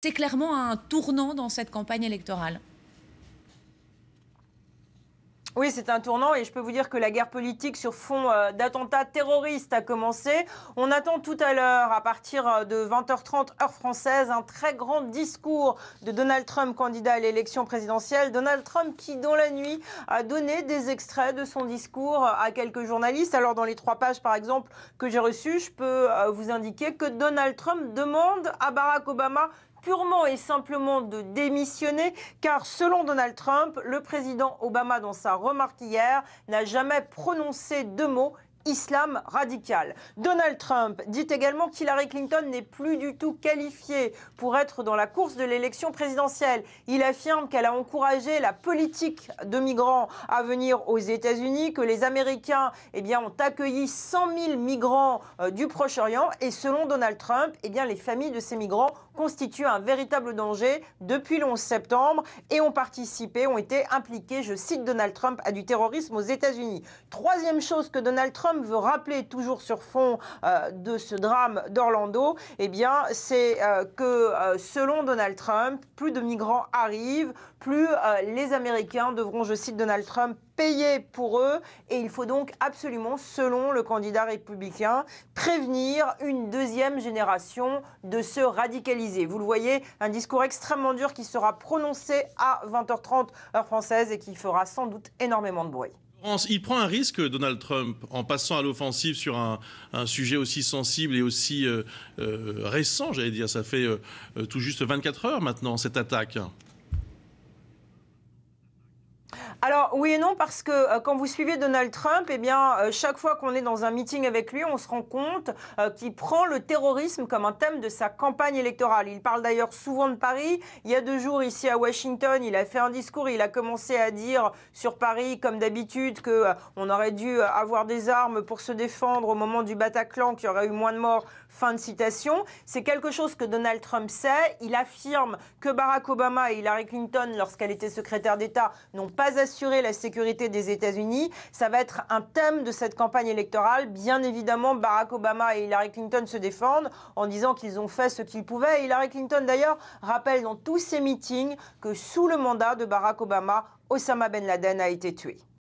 C'est clairement un tournant dans cette campagne électorale. Oui, c'est un tournant et je peux vous dire que la guerre politique sur fond euh, d'attentats terroristes a commencé. On attend tout à l'heure, à partir euh, de 20h30 heure française, un très grand discours de Donald Trump, candidat à l'élection présidentielle. Donald Trump qui, dans la nuit, a donné des extraits de son discours euh, à quelques journalistes. Alors, dans les trois pages, par exemple, que j'ai reçues, je peux vous indiquer que Donald Trump demande à Barack Obama purement et simplement de démissionner, car selon Donald Trump, le président Obama, dans sa remarque hier, n'a jamais prononcé deux mots islam radical. Donald Trump dit également qu'Hillary Clinton n'est plus du tout qualifiée pour être dans la course de l'élection présidentielle. Il affirme qu'elle a encouragé la politique de migrants à venir aux États-Unis, que les Américains eh bien, ont accueilli 100 000 migrants euh, du Proche-Orient et selon Donald Trump, eh bien, les familles de ces migrants constituent un véritable danger depuis le 11 septembre et ont participé, ont été impliqués, je cite Donald Trump, à du terrorisme aux États-Unis. Troisième chose que Donald Trump veut rappeler toujours sur fond euh, de ce drame d'Orlando, eh bien, c'est euh, que euh, selon Donald Trump, plus de migrants arrivent, plus les Américains devront, je cite Donald Trump, payer pour eux et il faut donc absolument, selon le candidat républicain, prévenir une deuxième génération de se radicaliser. Vous le voyez, un discours extrêmement dur qui sera prononcé à 20h30 heure française et qui fera sans doute énormément de bruit. Il prend un risque, Donald Trump, en passant à l'offensive sur un, sujet aussi sensible et aussi euh, euh, récent, j'allais dire. Ça fait euh, tout juste 24 heures maintenant, cette attaque. Alors oui et non parce que euh, quand vous suivez Donald Trump, eh bien euh, chaque fois qu'on est dans un meeting avec lui, on se rend compte euh, qu'il prend le terrorisme comme un thème de sa campagne électorale. Il parle d'ailleurs souvent de Paris. Il y a deux jours ici à Washington, il a fait un discours, il a commencé à dire sur Paris comme d'habitude que on aurait dû avoir des armes pour se défendre au moment du Bataclan, qu'il y aurait eu moins de morts. Fin de citation. C'est quelque chose que Donald Trump sait. Il affirme que Barack Obama et Hillary Clinton, lorsqu'elle était secrétaire d'État, n'ont pas assuré la sécurité des États-Unis. Ça va être un thème de cette campagne électorale. Bien évidemment, Barack Obama et Hillary Clinton se défendent en disant qu'ils ont fait ce qu'ils pouvaient. Hillary Clinton, d'ailleurs, rappelle dans tous ses meetings que sous le mandat de Barack Obama, Osama Ben Laden a été tué.